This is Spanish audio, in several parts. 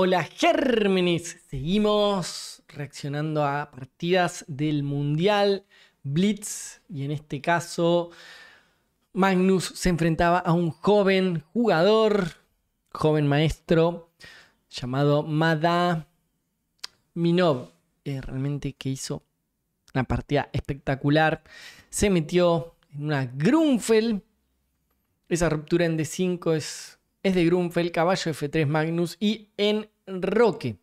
Hola Gérmenes, seguimos reaccionando a partidas del Mundial Blitz y en este caso Magnus se enfrentaba a un joven jugador, joven maestro llamado Mada Minov, realmente que hizo una partida espectacular, se metió en una Grunfeld, esa ruptura en D5 es de Grunfeld, caballo F3 Magnus y en Roque.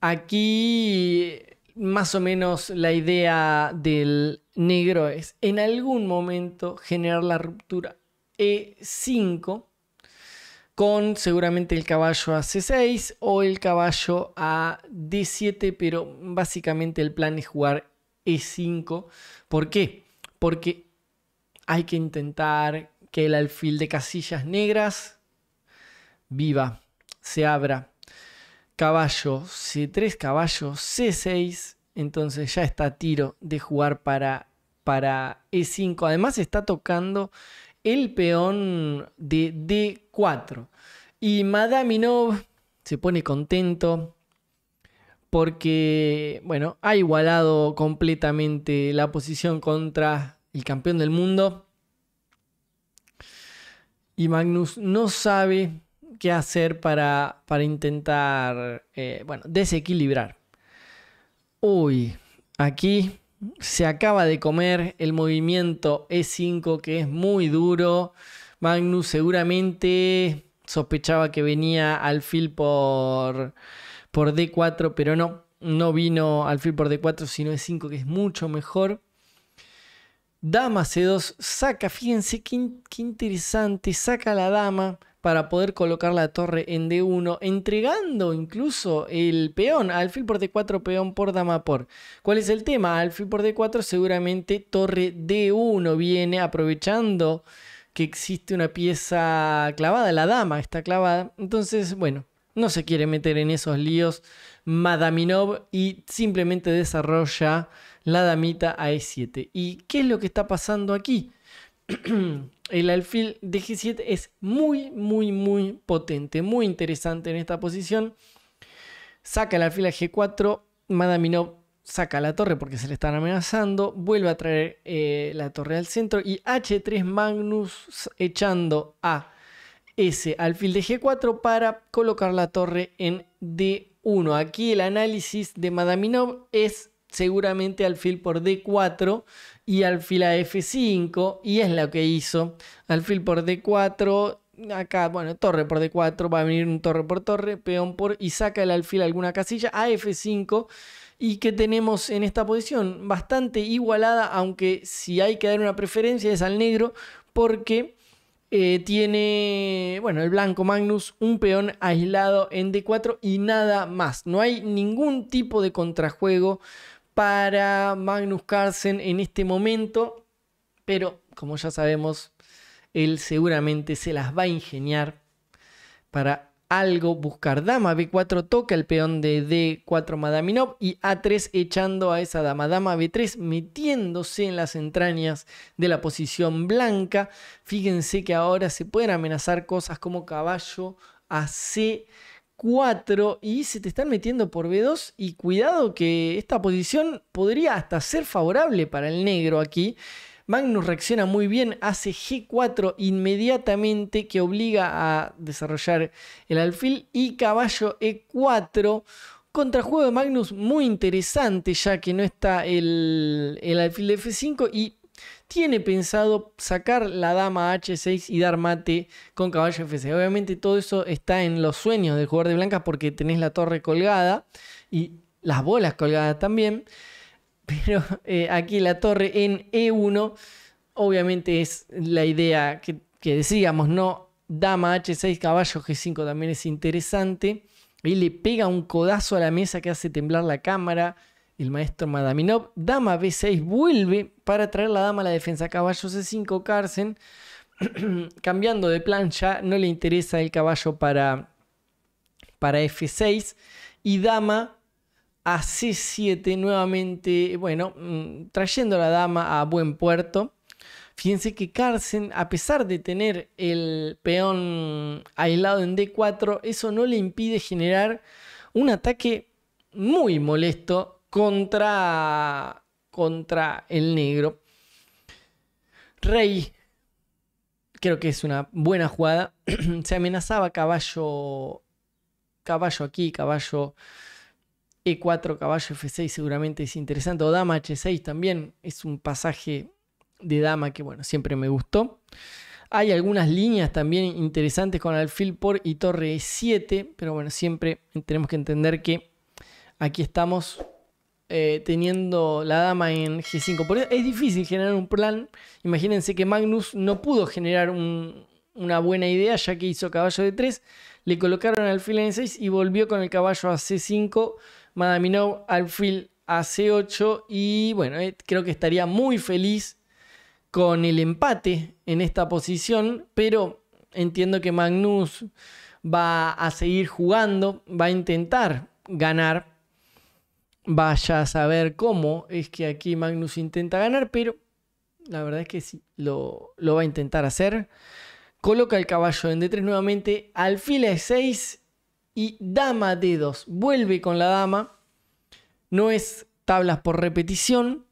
Aquí más o menos la idea del negro es en algún momento generar la ruptura E5 con seguramente el caballo a C6 o el caballo a D7, pero básicamente el plan es jugar E5. ¿Por qué? Porque hay que intentar que el alfil de casillas negras viva, se abra. Caballo C3, caballo C6, entonces ya está a tiro de jugar para, para E5. Además está tocando el peón de D4. Y Madaminov se pone contento porque, bueno, ha igualado completamente la posición contra el campeón del mundo. Y Magnus no sabe qué hacer para, para intentar, eh, bueno, desequilibrar. Uy, aquí se acaba de comer el movimiento E5 que es muy duro. Magnus seguramente sospechaba que venía al por, por D4, pero no, no vino al alfil por D4, sino E5 que es mucho mejor. Dama C2 saca, fíjense qué, interesante, saca la dama para poder colocar la torre en D1, entregando incluso el peón, alfil por D4, peón por dama por. ¿Cuál es el tema? Alfil por D4 seguramente torre D1 viene aprovechando que existe una pieza clavada, la dama está clavada, entonces bueno, no se quiere meter en esos líos Madaminov y simplemente desarrolla la damita a e7. ¿Y qué es lo que está pasando aquí? el alfil de g7 es muy, muy, muy potente, muy interesante en esta posición. Saca el alfil a g4, Madaminov saca la torre porque se le están amenazando, vuelve a traer eh, la torre al centro y h3 Magnus echando a ese alfil de g4 para colocar la torre en d1. Aquí el análisis de Madaminov es seguramente alfil por D4 y alfil a F5 y es lo que hizo. Alfil por D4, acá, bueno, torre por D4, va a venir un torre por torre, peón por y saca el alfil a alguna casilla a F5 y que tenemos en esta posición bastante igualada, aunque si hay que dar una preferencia es al negro porque eh, tiene, bueno, el blanco Magnus, un peón aislado en D4 y nada más. No hay ningún tipo de contrajuego para Magnus Carlsen en este momento, pero como ya sabemos, él seguramente se las va a ingeniar para algo buscar dama. B4 toca el peón de D4 Madaminov y A3 echando a esa dama. Dama B3 metiéndose en las entrañas de la posición blanca. Fíjense que ahora se pueden amenazar cosas como caballo a C 4 y se te están metiendo por B2 y cuidado que esta posición podría hasta ser favorable para el negro aquí. Magnus reacciona muy bien, hace G4 inmediatamente que obliga a desarrollar el alfil y caballo E4 contrajuego de Magnus muy interesante, ya que no está el, el alfil de F5 y tiene pensado sacar la dama H6 y dar mate con caballo F6. Obviamente todo eso está en los sueños del jugador de blancas porque tenés la torre colgada y las bolas colgadas también. Pero eh, aquí la torre en E1 obviamente es la idea que, que decíamos, ¿no? Dama H6, caballo G5 también es interesante. Y le pega un codazo a la mesa que hace temblar la cámara el maestro Madaminov. Dama B6 vuelve para traer la dama a la defensa. Caballo C5, Carsen. Cambiando de plancha. no le interesa el caballo para, para F6. Y dama a C7 nuevamente, bueno, mm, trayendo la dama a buen puerto. Fíjense que Carlsen, a pesar de tener el peón aislado en D4, eso no le impide generar un ataque muy molesto contra, contra el negro. Rey, creo que es una buena jugada. Se amenazaba caballo, caballo aquí, caballo E4, caballo F6 seguramente es interesante. O dama H6 también es un pasaje de dama que bueno, siempre me gustó. Hay algunas líneas también interesantes con alfil por y torre E7, pero bueno, siempre tenemos que entender que aquí estamos eh, teniendo la dama en G5. Por es difícil generar un plan. Imagínense que Magnus no pudo generar una buena idea ya que hizo caballo de 3. Le colocaron al alfil en 6 y volvió con el caballo a C5. Madaminov alfil a C8. Y bueno, eh, creo que estaría muy feliz con el empate en esta posición. Pero entiendo que Magnus va a seguir jugando, va a intentar ganar Vaya a saber cómo es que aquí Magnus intenta ganar, pero la verdad es que sí, lo, va a intentar hacer. Coloca el caballo en D3 nuevamente, alfil E6 y dama D2. Vuelve con la dama. No es tablas por repetición.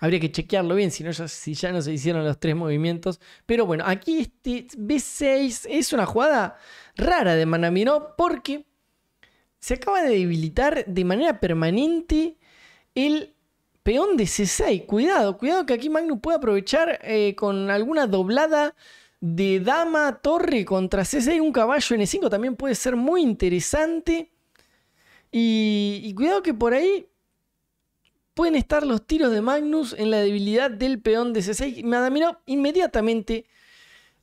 Habría que chequearlo bien, si, no ya, si ya no se hicieron los tres movimientos. Pero bueno, aquí este B6 es una jugada rara de Manamino porque se acaba de debilitar de manera permanente el peón de C6. Cuidado, cuidado que aquí Magnus puede aprovechar eh, con alguna doblada de dama, torre contra C6. Un caballo N5 también puede ser muy interesante. Y, cuidado que por ahí pueden estar los tiros de Magnus en la debilidad del peón de C6. adaminó inmediatamente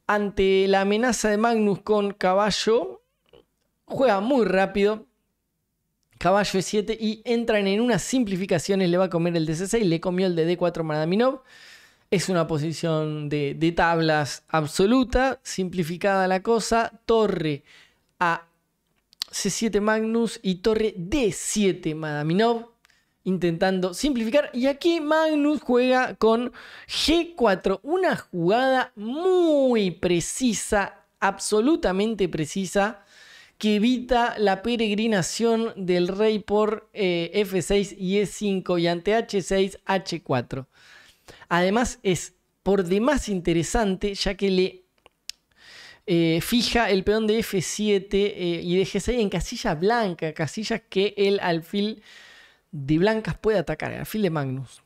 ante la amenaza de Magnus con caballo juega muy rápido caballo e7 y entran en unas simplificaciones, le va a comer el d6, le comió el de d4 madaminov, Es una posición de, de tablas absoluta, simplificada la cosa, torre a C7 Magnus y torre D7 Madaminov, intentando simplificar. Y aquí Magnus juega con G4, una jugada muy precisa, absolutamente precisa, que evita la peregrinación del rey por eh, F6 y E5 y ante H6, H4. Además es por demás interesante ya que le eh, fija el peón de F7 eh, y de G6 en casilla blanca, casillas que el alfil de blancas puede atacar, el alfil de Magnus.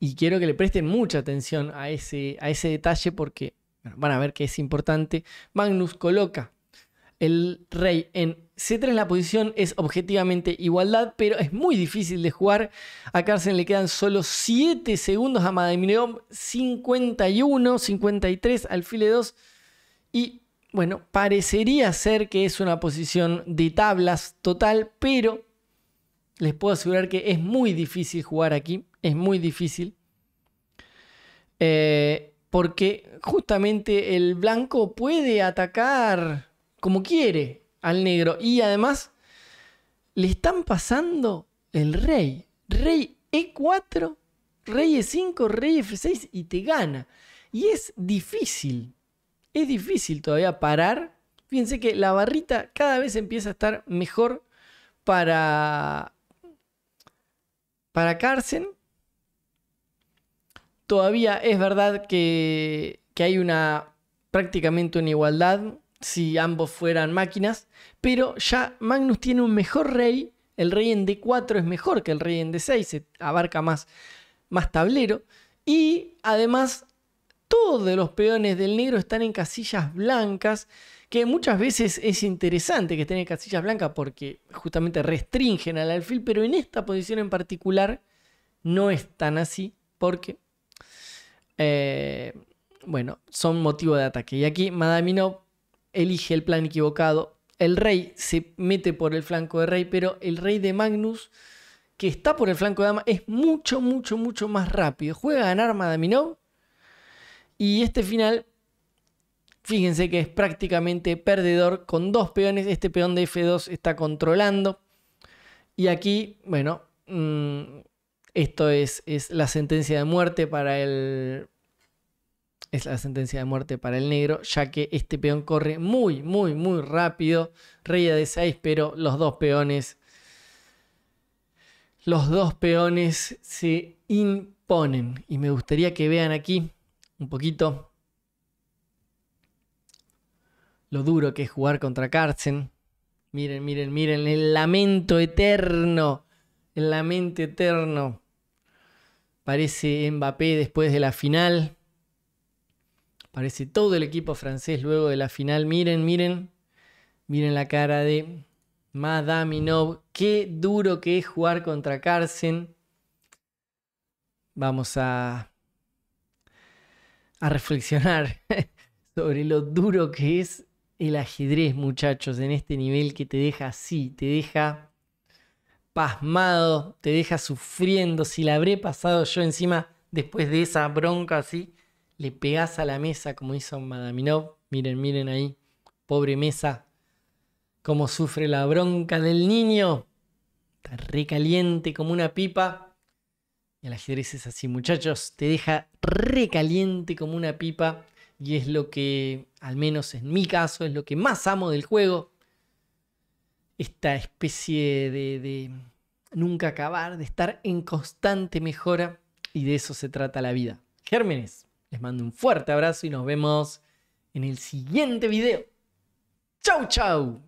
Y quiero que le presten mucha atención a ese, a ese detalle porque Van a ver que es importante. Magnus coloca el rey en C3 la posición es objetivamente igualdad, pero es muy difícil de jugar. A Carson le quedan solo 7 segundos a Mademileom, 51, 53 al file 2. Y bueno, parecería ser que es una posición de tablas total, pero les puedo asegurar que es muy difícil jugar aquí. Es muy difícil. Eh, porque justamente el blanco puede atacar como quiere al negro y además le están pasando el rey. Rey E4, rey E5, rey F6 y te gana. Y es difícil, es difícil todavía parar. Fíjense que la barrita cada vez empieza a estar mejor para, para Carson todavía es verdad que, hay una prácticamente una igualdad si ambos fueran máquinas, pero ya Magnus tiene un mejor rey, el rey en D4 es mejor que el rey en D6, se abarca más, más tablero, y además todos los peones del negro están en casillas blancas, que muchas veces es interesante que estén en casillas blancas porque justamente restringen al alfil, pero en esta posición en particular no es tan así, porque eh, bueno, son motivo de ataque. Y aquí Madamino elige el plan equivocado. El rey se mete por el flanco de rey, pero el rey de Magnus, que está por el flanco de dama, es mucho, mucho, mucho más rápido. Juega a ganar Madaminov. Y este final, fíjense que es prácticamente perdedor con dos peones. Este peón de F2 está controlando. Y aquí, bueno, mm, esto es, la sentencia de muerte para el. Es la sentencia de muerte para el negro, ya que este peón corre muy, muy, muy rápido. Rey de 6, pero los dos peones. Los dos peones se imponen. Y me gustaría que vean aquí un poquito lo duro que es jugar contra Carlsen. Miren, miren, miren, el lamento eterno, el lamento eterno Parece Mbappé después de la final. Parece todo el equipo francés luego de la final. Miren, miren. Miren la cara de Madaminov. Qué duro que es jugar contra Carsen. Vamos a, a reflexionar sobre lo duro que es el ajedrez, muchachos, en este nivel que te deja así, te deja pasmado, te deja sufriendo. Si la habré pasado yo encima, después de esa bronca así, le pegas a la mesa como hizo Madaminov. Miren, miren ahí, pobre mesa, como sufre la bronca del niño. Está recaliente como una pipa. Y el ajedrez es así, muchachos, te deja recaliente como una pipa. Y es lo que, al menos en mi caso, es lo que más amo del juego esta especie de, nunca acabar, de estar en constante mejora y de eso se trata la vida. Gérmenes, les mando un fuerte abrazo y nos vemos en el siguiente video. ¡Chau, chau!